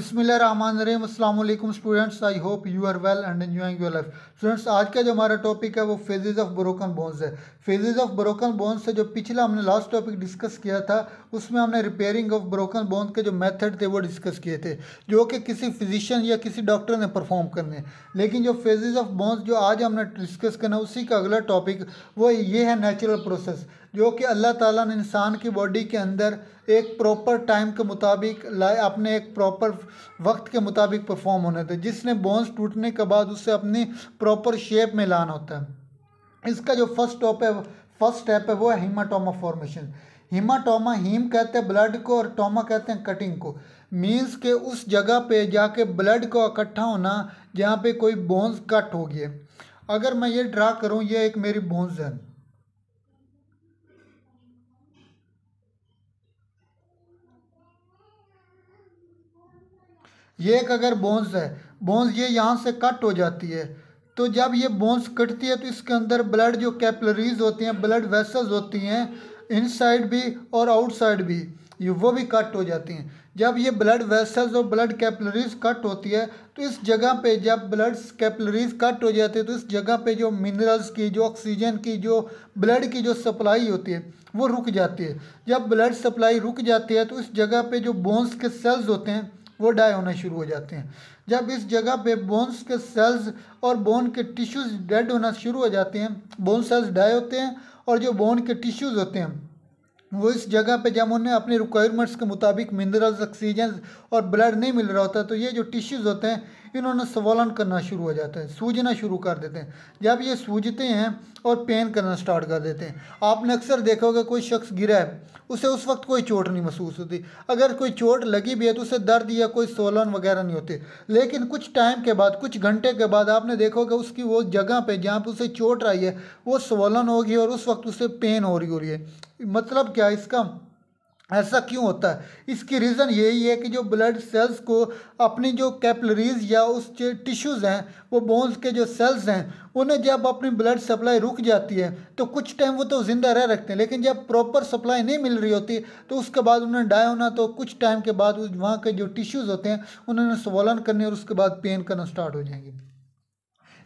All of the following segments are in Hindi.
अस्सलाम अल्लाम students I hope you are well and enjoying your life students आज का जो हमारा टॉपिक है वो फेजेज ऑफ ब्रोकन बोन्स है फेजेज ऑफ ब्रोकन बोन्स से जो पिछला हमने लास्ट टॉपिक डिस्कस किया था उसमें हमने रिपेयरिंग ऑफ ब्रोकन बोन्स के जो मेथड थे वो डिस्कस किए थे जो कि किसी फिजिशियन या किसी डॉक्टर ने परफॉर्म करने लेकिन जो फेजेज ऑफ बोन्स जो आज हमने डिस्कस करना उसी का अगला टॉपिक वो ये है नेचुरल प्रोसेस जो कि अल्लाह ताला ने इंसान की बॉडी के अंदर एक प्रॉपर टाइम के मुताबिक लाए अपने एक प्रॉपर वक्त के मुताबिक परफॉर्म होने थे जिसने बोन्स टूटने के बाद उसे अपनी प्रॉपर शेप में लाना होता है इसका जो फर्स्ट टॉप है फर्स्ट स्टेप है वो है हिमाटोमा फॉर्मेशन हिमाटोमा हीम कहते हैं ब्लड को और टोमा कहते हैं कटिंग को मीन्स के उस जगह पे जाके ब्लड को इकट्ठा होना जहाँ पे कोई बोन्स कट हो गए अगर मैं ये ड्रा करूँ ये एक मेरी बोन्स है ये एक अगर बोन्स है बोन्स ये यहाँ से कट हो जाती है तो जब ये बोन्स कटती है तो इसके अंदर ब्लड जो कैपलरीज होती हैं ब्लड वेसल्स होती हैं इनसाइड भी और आउटसाइड भी ये वो भी कट हो जाती हैं जब ये ब्लड वेसल्स और ब्लड कैपलरीज कट होती है तो इस जगह पे जब ब्लड कैपलरीज कट हो जाती है तो इस जगह पे जो मिनरल्स की जो ऑक्सीजन की जो ब्लड की जो सप्लाई होती है वो रुक जाती है जब ब्लड सप्लाई रुक जाती है तो इस जगह पे जो बोन्स के सेल्स होते हैं वो डाई होना शुरू हो जाते हैं जब इस जगह पे बोन्स के सेल्स और बोन के टिश्यूज़ डेड होना शुरू हो जाते हैं बोन सेल्स डाई होते हैं और जो बोन के टिश्यूज़ होते हैं वो इस जगह पे जब उन्हें अपने रिक्वायरमेंट्स के मुताबिक मिनरल्स ऑक्सीजन और ब्लड नहीं मिल रहा होता तो ये जो टिश्यूज़ होते हैं इन्होंने स्वलन करना शुरू हो जाता है सूझना शुरू कर देते हैं जब ये सूझते हैं और पेन करना स्टार्ट कर देते हैं आपने अक्सर देखा होगा कोई शख्स गिरा है उसे उस वक्त कोई चोट नहीं महसूस होती अगर कोई चोट लगी भी है तो उसे दर्द या कोई सोलन वगैरह नहीं होते लेकिन कुछ टाइम के बाद कुछ घंटे के बाद आपने देखोगे उसकी वो जगह पे जहाँ पे उसे चोट आई है वो सोलन होगी और उस वक्त उसे पेन हो रही हो रही है मतलब क्या इसका ऐसा क्यों होता है इसकी रीज़न यही है कि जो ब्लड सेल्स को अपनी जो कैपलरीज या उस टिश्यूज़ हैं वो बोन्स के जो सेल्स हैं उन्हें जब अपनी ब्लड सप्लाई रुक जाती है तो कुछ टाइम वो तो ज़िंदा रह रखते हैं लेकिन जब प्रॉपर सप्लाई नहीं मिल रही होती तो उसके बाद उन्हें डाई होना तो कुछ टाइम के बाद वहाँ के जो टिश्यूज़ होते हैं उन्होंने स्वलन करने और उसके बाद पेन करना स्टार्ट हो जाएंगे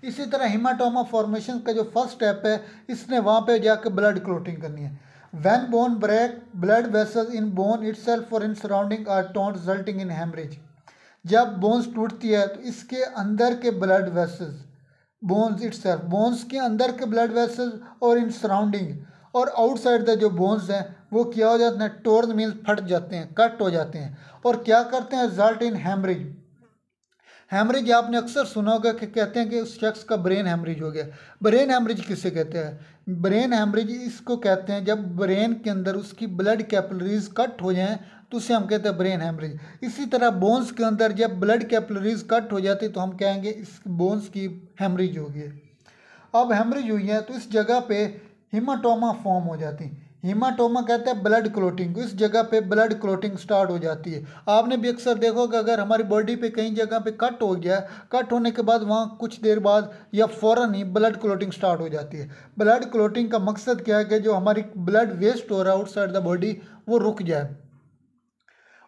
इसी तरह हिमाटोमा फॉर्मेशन का जो फर्स्ट स्टेप है इसने वहाँ पर जाकर ब्लड क्लोटिंग करनी है bone break blood blood in bone itself और in surrounding are torn resulting in haemorrhage जब बोन्स टूटती है तो इसके अंदर के blood vessels bones self bones के अंदर के ब्लड वेसल्स और इन सराउंडिंग और आउटसाइड द जो बोन्स हैं वो क्या हो जाते हैं टोर्न मीन्स फट जाते हैं कट हो जाते हैं और क्या करते हैं रिजल्ट इन हेमरेज हैमरेज आपने अक्सर सुना होगा कि कहते हैं कि उस शख्स का ब्रेन हैमरेज हो गया ब्रेन हैमरेज किसे कहते हैं ब्रेन हैमरेज इसको कहते हैं जब ब्रेन के अंदर उसकी ब्लड कैपलरीज कट हो जाएँ तो उसे हम कहते हैं ब्रेन हैमरेज इसी तरह बोन्स के अंदर जब ब्लड कैपलरीज कट हो जाती तो हम कहेंगे इस बोन्स की हैमरेज होगी अब हैमरेज हुई है तो इस जगह पर हिमाटोमा फॉर्म हो जाती हिमाटोमा कहते हैं ब्लड क्लोटिंग उस जगह पे ब्लड क्लोटिंग स्टार्ट हो जाती है आपने भी अक्सर देखा कि अगर हमारी बॉडी पे कई जगह पे कट हो गया कट होने के बाद वहाँ कुछ देर बाद या फ़ौर ही ब्लड क्लोटिंग स्टार्ट हो जाती है ब्लड क्लोटिंग का मकसद क्या है कि जो हमारी ब्लड वेस्ट हो रहा है आउटसाइड द बॉडी वो रुक जाए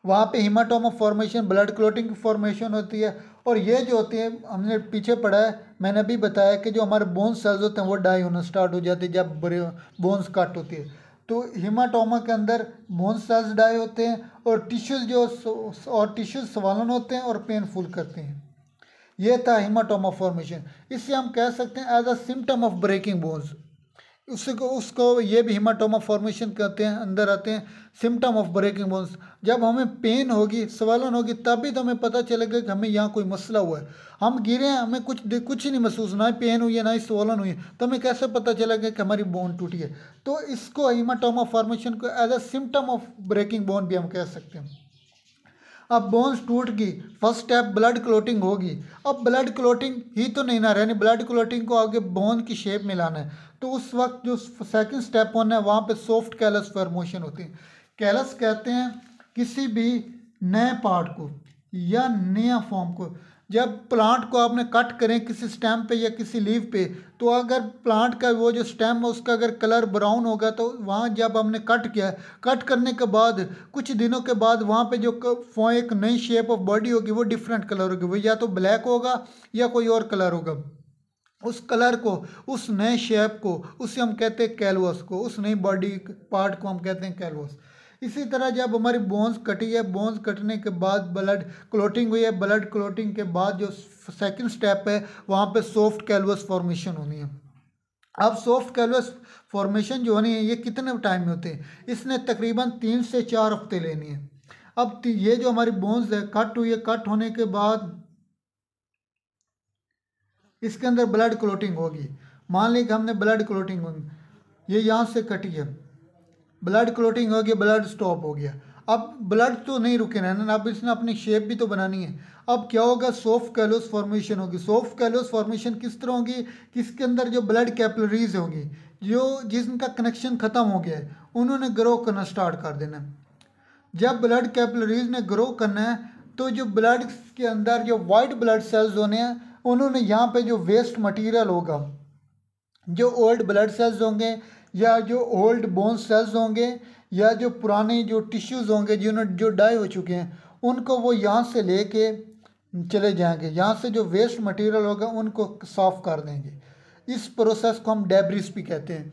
वहाँ पर haematoma formation blood clotting formation होती है और ये जो होती है हमने पीछे पढ़ा है मैंने अभी बताया कि जो हमारे बोन्स सेल्स होते हैं वो डाई होना स्टार्ट हो जाते हैं जब बोन्स कट होती है तो हिमाटोमा के अंदर मोनसाज डाई होते हैं और टिश्यूज जो और टिश्यूज सवालन होते हैं और पेनफुल करते हैं यह था हिमाटोमा फॉर्मेशन इससे हम कह सकते हैं as a symptom of breaking bones उसको उसको ये भी हिमाटोमा फॉर्मेशन कहते हैं अंदर आते हैं सिम्टम ऑफ ब्रेकिंग बोन्स जब हमें पेन होगी सवालन होगी तब भी तो हमें पता चलेगा कि हमें यहाँ कोई मसला हुआ है हम गिरे हैं हमें कुछ कुछ ही नहीं महसूस ना ही पेन हुई है ना ही सवालन हुई है तो हमें कैसे पता चलेगा कि हमारी बोन टूटी है तो इसको हिमाटोमा फॉर्मेशन को as a symptom of breaking bone भी हम कह सकते हैं अब बोन्स टूट गई फर्स्ट स्टेप ब्लड क्लोटिंग होगी अब ब्लड क्लोटिंग ही तो नहीं ना रहनी ब्लड क्लोटिंग को आगे बोन की शेप में लाना है तो उस वक्त जो सेकंड स्टेप होना है वहाँ पे सॉफ्ट कैलस फॉर्मोशन होती है कैलस कहते हैं किसी भी नए पार्ट को या नया फॉर्म को जब प्लांट को आपने कट करें किसी स्टेम पे या किसी लीव पे तो अगर प्लांट का वो जो स्टेम है उसका अगर कलर ब्राउन होगा तो वहाँ जब हमने कट किया कट करने के बाद कुछ दिनों के बाद वहाँ पे जो एक नई शेप ऑफ बॉडी होगी वो डिफरेंट कलर होगी वो या तो ब्लैक होगा या कोई और कलर होगा उस कलर को उस नए शेप को उसे हम कहते हैं कैलवस को उस नई बॉडी पार्ट को हम कहते हैं कैलवस इसी तरह जब हमारी बोन्स कटी है बोन्स कटने के बाद ब्लड क्लोटिंग हुई है ब्लड क्लोटिंग के बाद जो सेकंड स्टेप है वहाँ पे सॉफ्ट कैलवस फॉर्मेशन होनी है अब सॉफ्ट कैलवस फॉर्मेशन जो होनी है ये कितने टाइम में होते हैं इसने तकरीबन तीन से चार हफ्ते लेनी है अब ये जो हमारी बोन्स है कट हुई है कट होने के बाद इसके अंदर ब्लड क्लोटिंग होगी मान लीजिए हमने ब्लड क्लोटिंग होगी ये यहाँ से कटी है ब्लड क्लोटिंग हो गया ब्लड स्टॉप हो गया अब ब्लड तो नहीं रुके ना ना अब इसने अपनी शेप भी तो बनानी है अब क्या होगा सोफ कैलोस फॉर्मेशन होगी सोफ कैलोस फॉर्मेशन किस तरह होगी किसके अंदर जो ब्लड कैपलरीज होंगी जो जिनका कनेक्शन ख़त्म हो गया है उन्होंने ग्रो करना स्टार्ट कर देना जब ब्लड कैपलरीज ने ग्रो करना है तो जो ब्लड के अंदर जो वाइट ब्लड सेल्स होने हैं उन्होंने यहाँ पर जो वेस्ट मटीरियल होगा जो ओल्ड ब्लड सेल्स होंगे या जो ओल्ड बोन सेल्स होंगे या जो पुराने जो टिश्यूज़ होंगे जिन्हें जो डाई हो चुके हैं उनको वो यहाँ से ले कर चले जाएंगे यहाँ से जो वेस्ट मटेरियल होगा उनको साफ़ कर देंगे इस प्रोसेस को हम डेब्रिस भी कहते हैं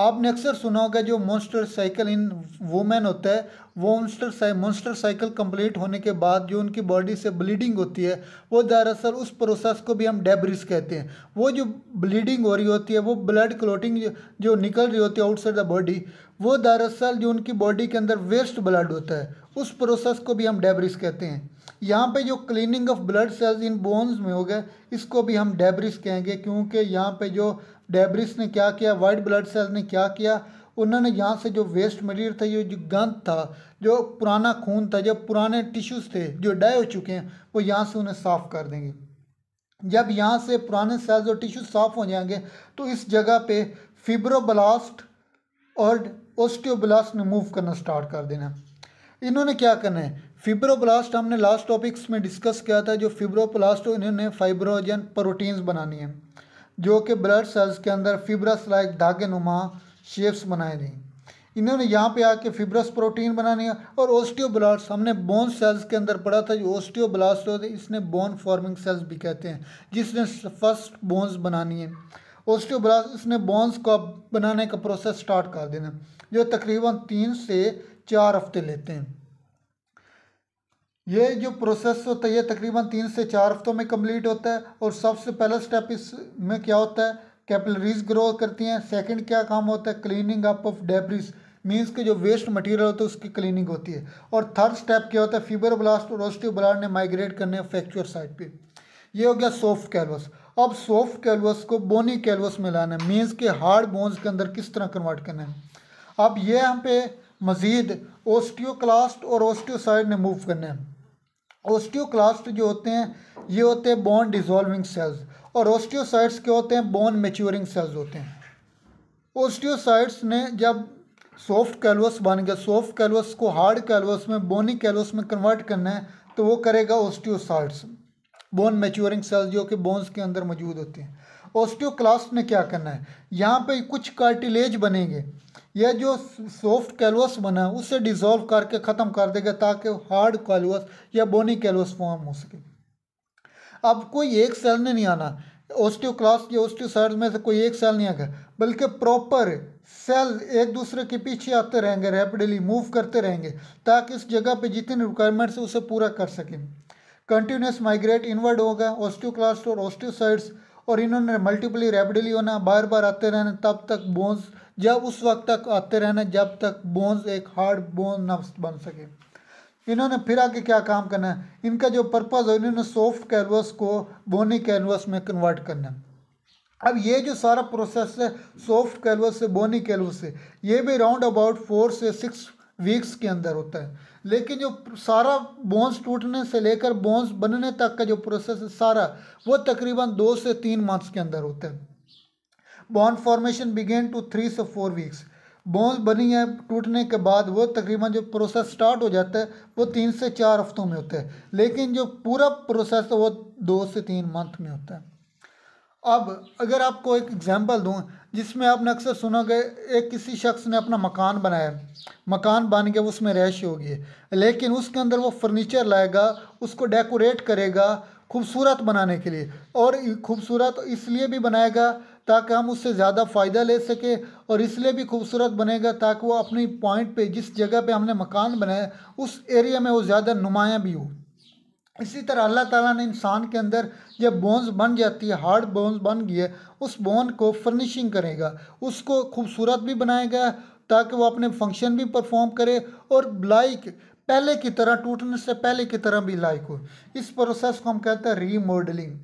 आपने अक्सर सुना होगा जो मोन्स्टर साइकिल इन वुमेन होता है वो मोन्स्टर मोन्स्टर साइकिल कंप्लीट होने के बाद जो उनकी बॉडी से ब्लीडिंग होती है वो दरअसल उस प्रोसेस को भी हम डेब्रिस कहते हैं वो जो ब्लीडिंग हो रही होती है वो ब्लड क्लोटिंग जो निकल रही होती है आउटसाइड द बॉडी वो दरअसल जो उनकी बॉडी के अंदर वेस्ट ब्लड होता है उस प्रोसेस को भी हम डेब्रिस कहते हैं यहाँ पे जो cleaning of blood cells in bones में हो गए इसको भी हम डेब्रिस कहेंगे क्योंकि यहाँ पे जो डेब्रिस ने क्या किया वाइट ब्लड सेल्स ने क्या किया उन्होंने यहाँ से जो वेस्ट मटीरियल था ये जो गंद था जो पुराना खून था जो पुराने टिश्यूज़ थे जो डाई हो चुके हैं वो यहाँ से उन्हें साफ़ कर देंगे जब यहाँ से पुराने सेल्स और टिश्यू साफ़ हो जाएंगे तो इस जगह पे फिब्रोब्लास्ट और ओस्टियोब्लास्ट रिमूव करना स्टार्ट कर देना इन्होंने क्या करना है फिब्रोब्लास्ट हमने लास्ट टॉपिक्स में डिस्कस किया था जो फिब्रोब्लास्ट इन्होंने फाइब्रोजन प्रोटीन्स बनानी है जो कि ब्लड सेल्स के अंदर फिब्रस लाइक धागे नुमा शेप्स बनाए दी इन्होंने यहाँ पे आके फिब्रस प्रोटीन बनानी है और ओस्टियोब्लास्ट हमने बोन सेल्स के अंदर पढ़ा था जो ओस्टियोब्लास्ट होते इसने बोन फॉर्मिंग सेल्स भी कहते हैं जिसने फर्स्ट बोन्स बनानी है ओस्टियोब्लास्ट इसने बोन्स को बनाने का प्रोसेस स्टार्ट कर देना जो तकरीबन तीन से चार हफ्ते लेते हैं ये जो प्रोसेस होता है ये तकरीबन तीन से चार हफ्तों में कम्प्लीट होता है और सबसे पहला स्टेप इस में क्या होता है कैपलरीज ग्रो करती हैं सेकंड क्या काम होता है cleaning up of debris means के जो वेस्ट मटेरियल होता है उसकी क्लीनिंग होती है और थर्ड स्टेप क्या होता है फीबर ब्लास्ट और ऑस्टियो ब्लाड ने माइग्रेट करने फ्रैक्चर साइड पे ये हो गया सॉफ्ट कैलवस अब सॉफ्ट कैलवस को बोनी कैलवस में लाना है मीन्स के हार्ड बोन्स के अंदर किस तरह कन्वर्ट करना है अब ये हम पे मज़ीद ओस्टियोक्लास्ट और ओस्टियोसाइड ने मूव करने हैं ओस्टियोक्लास्ट जो होते हैं ये होते हैं बोन डिजोल्विंग सेल्स और ओस्टियोसाइड्स के होते हैं बोन मेच्योरिंग सेल्स होते हैं ओस्टियोसाइड्स ने जब सॉफ्ट कैलवस बन गया सॉफ्ट कैलवस को हार्ड कैलवस में बोनी कैलवस में कन्वर्ट करना है तो वो करेगा ओस्टियोसाइड्स बोन मेच्योरिंग सेल्स जो कि बोन्स के अंदर मौजूद होते हैं ओस्टियोक्लास्ट ने क्या करना है यहाँ पे कुछ कार्टिलेज बनेंगे यह जो सॉफ्ट कैलवस बना है उसे डिज़ोल्व करके ख़त्म कर देगा ताकि हार्ड कैलवस या बोनी कैलवस फॉर्म हो सके अब कोई एक सेल ने नहीं आना ओस्टियोक्लास या ओस्टियोसाइड में से कोई एक सेल नहीं आएगा बल्कि प्रॉपर सेल एक दूसरे के पीछे आते रहेंगे रैपिडली मूव करते रहेंगे ताकि उस जगह पे जितनी रिक्वायरमेंट्स उसे पूरा कर सकें कंटिन्यूस माइग्रेट इनवर्ड होगा ऑस्टियोक्लास्ट और ऑस्टियोसाइड्स और इन्होंने मल्टीपली रैपिडली होना बार बार आते रहना तब तक बोन्स जब उस वक्त तक आते रहना जब तक बोन्स एक हार्ड बोन नफ्स बन सके इन्होंने फिर आगे क्या काम करना है इनका जो पर्पज़ है इन्होंने सॉफ्ट कैनवस को बोनी कैनवस में कन्वर्ट करना है अब ये जो सारा प्रोसेस है सॉफ्ट कैलवस से बोनी कैलवस से ये भी राउंड अबाउट फोर से सिक्स वीक्स के अंदर होता है लेकिन जो सारा बोन्स टूटने से लेकर बोन्स बनने तक का जो प्रोसेस है सारा वो तकरीबन दो से तीन मंथ्स के अंदर होता है bone formation begin two three से फोर वीक्स बोन्स बनी है टूटने के बाद वो तकरीबन जो प्रोसेस स्टार्ट हो जाता है वो तीन से चार हफ्तों में होता है लेकिन जो पूरा प्रोसेस है वो दो से तीन मंथ में होता है अब अगर आपको एक एग्जांपल दूं जिसमें आपने अक्सर सुना कि एक किसी शख्स ने अपना मकान बनाया मकान बन के उसमें रैश होगी लेकिन उसके अंदर वो फर्नीचर लाएगा उसको डेकोरेट करेगा खूबसूरत बनाने के लिए और खूबसूरत इसलिए भी बनाएगा ताकि हम उससे ज़्यादा फ़ायदा ले सकें और इसलिए भी खूबसूरत बनेगा ताकि वो अपनी पॉइंट पे जिस जगह पे हमने मकान बनाया उस एरिया में वो ज़्यादा नुमायाँ भी हो इसी तरह अल्लाह ताला ने इंसान के अंदर जब बोन्स बन जाती है हार्ड बोन्स बन गई है उस बोन को फर्निशिंग करेगा उसको खूबसूरत भी बनाएगा ताकि वो अपने फंक्शन भी परफॉर्म करे और लाइक पहले की तरह टूटने से पहले की तरह भी लाइक हो इस प्रोसेस को हम कहते हैं remodelling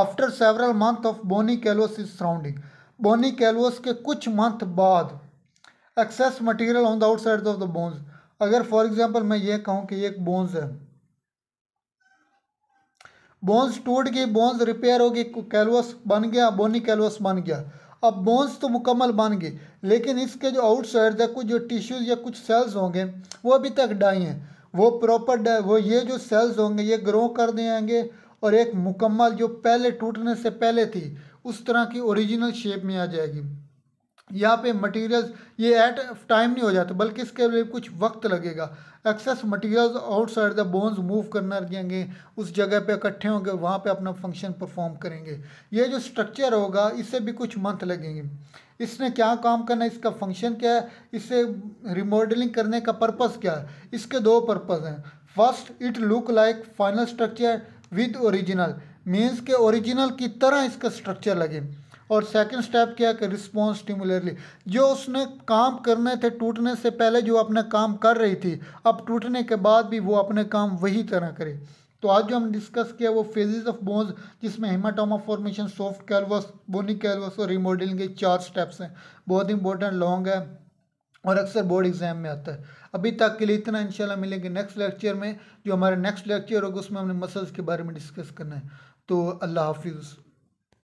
after several month of bony callus is surrounding bony callus के कुछ मंथ बाद excess material on the outside of the bones अगर फॉर एग्जांपल मैं ये कहूँ कि एक बोन्स है बोन्स टूट गई बोन्स रिपेयर हो गई कैलोस बन गया बोनी कैलोस बन गया अब बोन्स तो मुकम्मल बन गए लेकिन इसके जो आउट साइड है कुछ जो टिश्यूज़ या कुछ सेल्स होंगे वो अभी तक डाई हैं वो प्रॉपर वो ये जो सेल्स होंगे ये ग्रो कर देंगे और एक मुकम्मल जो पहले टूटने से पहले थी उस तरह की ओरिजिनल शेप में आ जाएगी यहाँ पे मटेरियल्स ये एट टाइम नहीं हो जाता बल्कि इसके लिए कुछ वक्त लगेगा excess materials outside the bones move करना लगेंगे उस जगह पे इकट्ठे होंगे वहाँ पे अपना फंक्शन परफॉर्म करेंगे ये जो स्ट्रक्चर होगा इससे भी कुछ मंथ लगेंगे इसने क्या काम करना है इसका फंक्शन क्या है इससे रिमॉडलिंग करने का पर्पज़ क्या है इसके दो पर्पज़ हैं first it look like final structure with original means के ओरिजिनल की तरह इसका स्ट्रक्चर लगे और सेकंड स्टेप क्या कि रिस्पॉन्स स्टिमुलरली जो उसने काम करने थे टूटने से पहले जो अपना काम कर रही थी अब टूटने के बाद भी वो अपने काम वही तरह करे तो आज जो हम डिस्कस किया वो फेजेस ऑफ बोन्स जिसमें haematoma formation soft callus bony callus और रिमोडलिंग के चार स्टेप्स हैं बहुत इंपॉर्टेंट लॉन्ग है और अक्सर बोर्ड एग्जाम में आता है अभी तक के लिए इतना इंशाल्लाह मिलेंगे नेक्स्ट लेक्चर में जो हमारा नेक्स्ट लेक्चर होगा उसमें हमने मसल्स के बारे में डिस्कस करना है तो अल्लाह हाफिज़